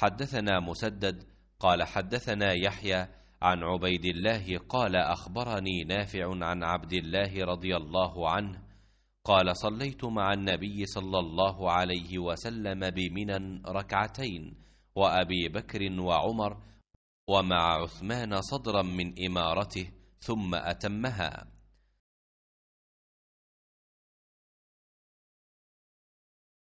حدثنا مسدد قال حدثنا يحيى عن عبيد الله قال اخبرني نافع عن عبد الله رضي الله عنه قال صليت مع النبي صلى الله عليه وسلم بمنى ركعتين وابي بكر وعمر ومع عثمان صدرا من امارته ثم اتمها